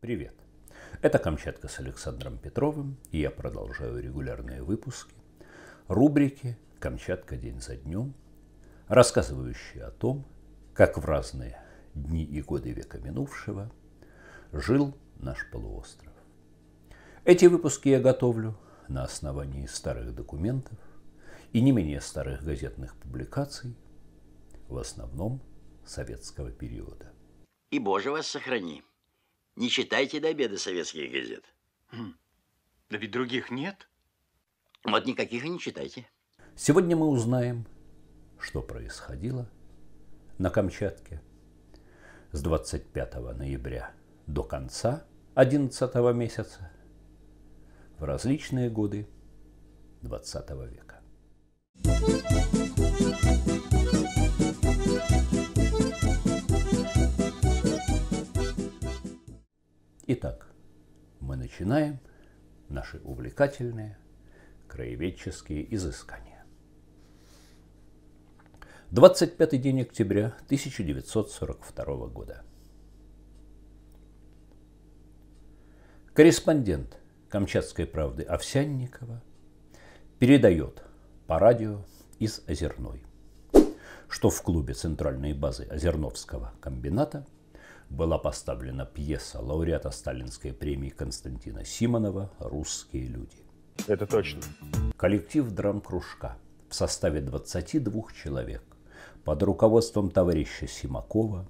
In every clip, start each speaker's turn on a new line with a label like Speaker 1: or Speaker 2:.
Speaker 1: Привет! Это «Камчатка» с Александром Петровым, и я продолжаю регулярные выпуски, рубрики «Камчатка день за днем», рассказывающие о том, как в разные дни и годы века минувшего жил наш полуостров. Эти выпуски я готовлю на основании старых документов и не менее старых газетных публикаций, в основном советского периода. И Боже вас сохрани! Не читайте до обеда советских газет. Хм. Да ведь других нет. Вот никаких и не читайте. Сегодня мы узнаем, что происходило на Камчатке с 25 ноября до конца 11 месяца в различные годы 20 века. Итак, мы начинаем наши увлекательные краеведческие изыскания. 25 день октября 1942 года. Корреспондент «Камчатской правды» Овсянникова передает по радио из Озерной, что в клубе центральной базы Озерновского комбината – была поставлена пьеса лауреата Сталинской премии Константина Симонова «Русские люди». Это точно. Коллектив драм-кружка в составе 22 человек под руководством товарища Симакова,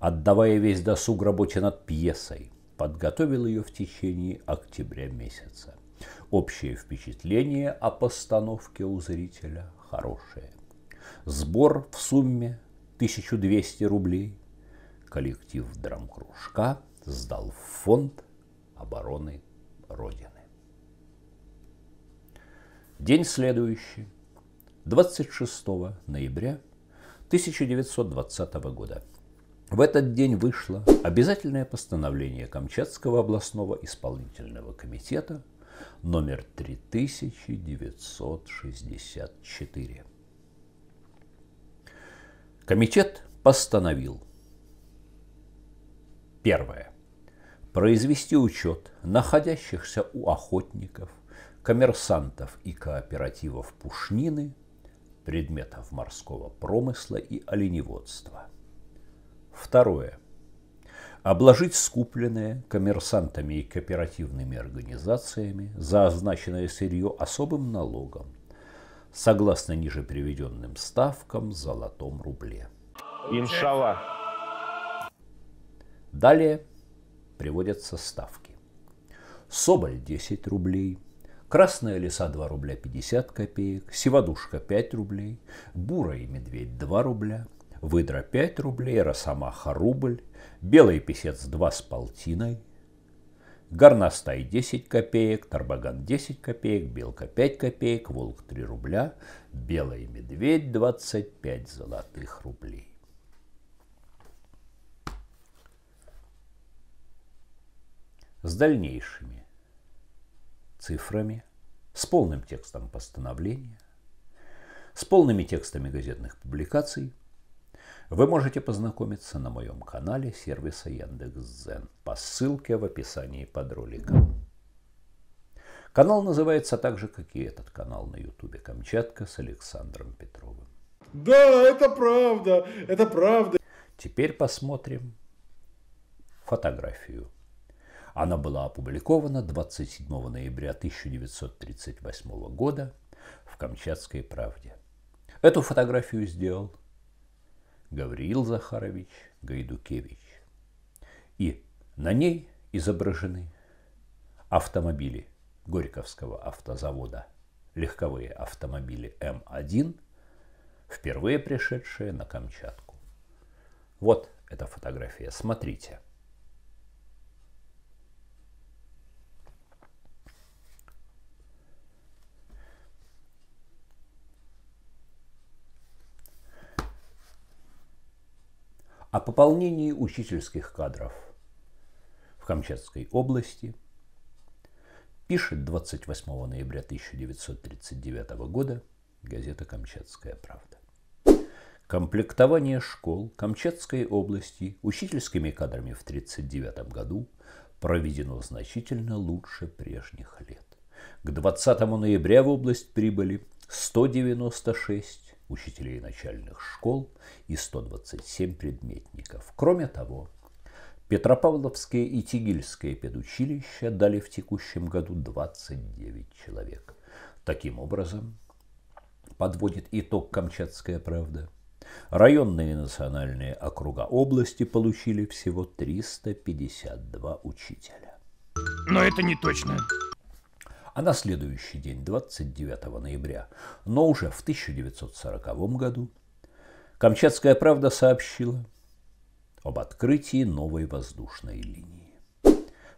Speaker 1: отдавая весь досуг работе над пьесой, подготовил ее в течение октября месяца. Общее впечатление о постановке у зрителя хорошее. Сбор в сумме 1200 рублей – коллектив драмкружка сдал в фонд обороны Родины. День следующий, 26 ноября 1920 года. В этот день вышло обязательное постановление Камчатского областного исполнительного комитета номер 3964. Комитет постановил – Первое. Произвести учет находящихся у охотников, коммерсантов и кооперативов пушнины, предметов морского промысла и оленеводства. Второе. Обложить скупленное коммерсантами и кооперативными организациями за означенное сырье особым налогом, согласно ниже приведенным ставкам в золотом рубле. Иншаллах. Далее приводятся ставки. Соболь 10 рублей, Красная лиса 2 рубля 50 копеек, Севадушка 5 рублей, Бура и медведь 2 рубля, Выдра 5 рублей, Росомаха рубль, Белый писец 2 с полтиной, Горностай 10 копеек, Тарбаган 10 копеек, Белка 5 копеек, Волк 3 рубля, Белый медведь 25 золотых рублей. с дальнейшими цифрами, с полным текстом постановления, с полными текстами газетных публикаций вы можете познакомиться на моем канале сервиса Яндекс.Зен по ссылке в описании под роликом. Канал называется так же, как и этот канал на ютубе «Камчатка» с Александром Петровым. Да, это правда, это правда. Теперь посмотрим фотографию она была опубликована 27 ноября 1938 года в «Камчатской правде». Эту фотографию сделал Гавриил Захарович Гайдукевич. И на ней изображены автомобили Горьковского автозавода, легковые автомобили М1, впервые пришедшие на Камчатку. Вот эта фотография, смотрите – о пополнении учительских кадров в Камчатской области пишет 28 ноября 1939 года газета «Камчатская правда». Комплектование школ Камчатской области учительскими кадрами в 1939 году проведено значительно лучше прежних лет. К 20 ноября в область прибыли 196 учителей начальных школ и 127 предметников. Кроме того, Петропавловское и Тигильское педучилища дали в текущем году 29 человек. Таким образом, подводит итог «Камчатская правда», районные и национальные округа области получили всего 352 учителя. Но это не точно а на следующий день, 29 ноября, но уже в 1940 году, Камчатская правда сообщила об открытии новой воздушной линии.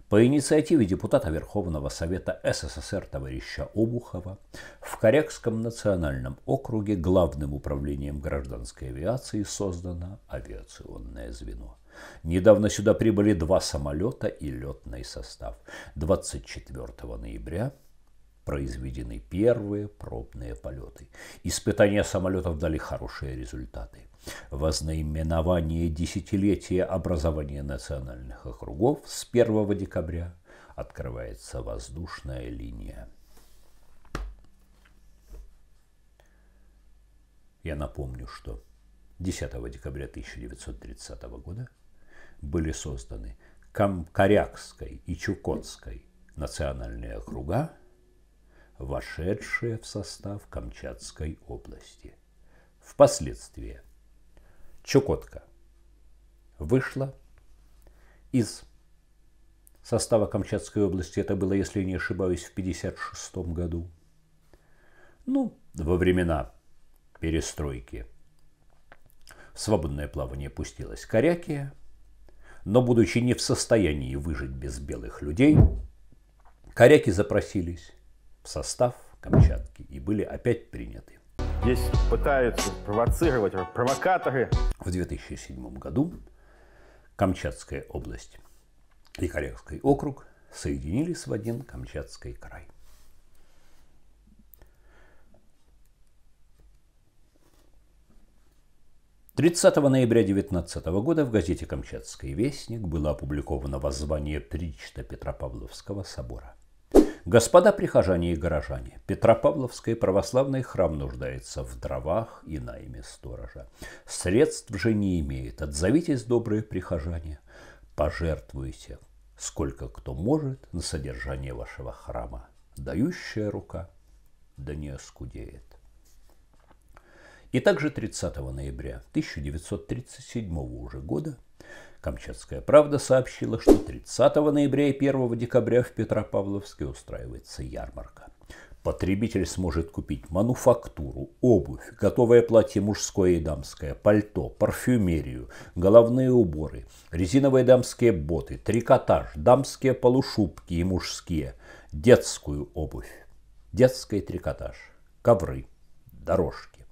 Speaker 1: По инициативе депутата Верховного Совета СССР товарища Обухова в Корякском национальном округе главным управлением гражданской авиации создано авиационное звено. Недавно сюда прибыли два самолета и летный состав. 24 ноября произведены первые пробные полеты. Испытания самолетов дали хорошие результаты. Вознаименование десятилетия образования национальных округов с 1 декабря открывается воздушная линия. Я напомню, что 10 декабря 1930 года были созданы Камкарякской и Чукотской национальные округа вошедшее в состав Камчатской области. Впоследствии Чукотка вышла из состава Камчатской области, это было, если не ошибаюсь, в 1956 году, ну, во времена перестройки свободное плавание пустилось. Корякия, но, будучи не в состоянии выжить без белых людей, коряки запросились в состав Камчатки и были опять приняты. Здесь пытаются провоцировать провокаторы. В 2007 году Камчатская область и Корякский округ соединились в один Камчатский край. Тридцатого ноября 19 года в газете «Камчатский вестник» было опубликовано воззвание Причта Петропавловского собора. Господа прихожане и горожане, Петропавловский православный храм нуждается в дровах и найме сторожа. Средств же не имеет. Отзовитесь, добрые прихожане, пожертвуйте, сколько кто может, на содержание вашего храма. Дающая рука, да не оскудеет. И также 30 ноября 1937 уже года Камчатская правда сообщила, что 30 ноября и 1 декабря в Петропавловске устраивается ярмарка. Потребитель сможет купить мануфактуру, обувь, готовое платье мужское и дамское, пальто, парфюмерию, головные уборы, резиновые дамские боты, трикотаж, дамские полушубки и мужские, детскую обувь, детский трикотаж, ковры, дорожки.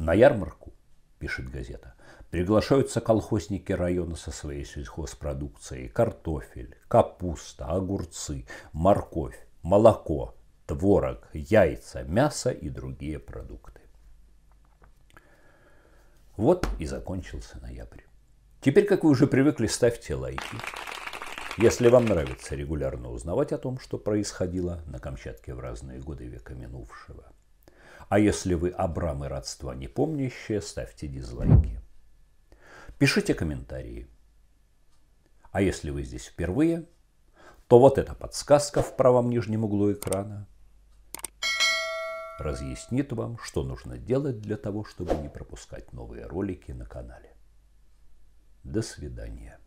Speaker 1: На ярмарку, пишет газета, Приглашаются колхозники района со своей сельхозпродукцией. Картофель, капуста, огурцы, морковь, молоко, творог, яйца, мясо и другие продукты. Вот и закончился ноябрь. Теперь, как вы уже привыкли, ставьте лайки. Если вам нравится регулярно узнавать о том, что происходило на Камчатке в разные годы века минувшего. А если вы Абрамы родства не помнящие, ставьте дизлайки. Пишите комментарии. А если вы здесь впервые, то вот эта подсказка в правом нижнем углу экрана разъяснит вам, что нужно делать для того, чтобы не пропускать новые ролики на канале. До свидания.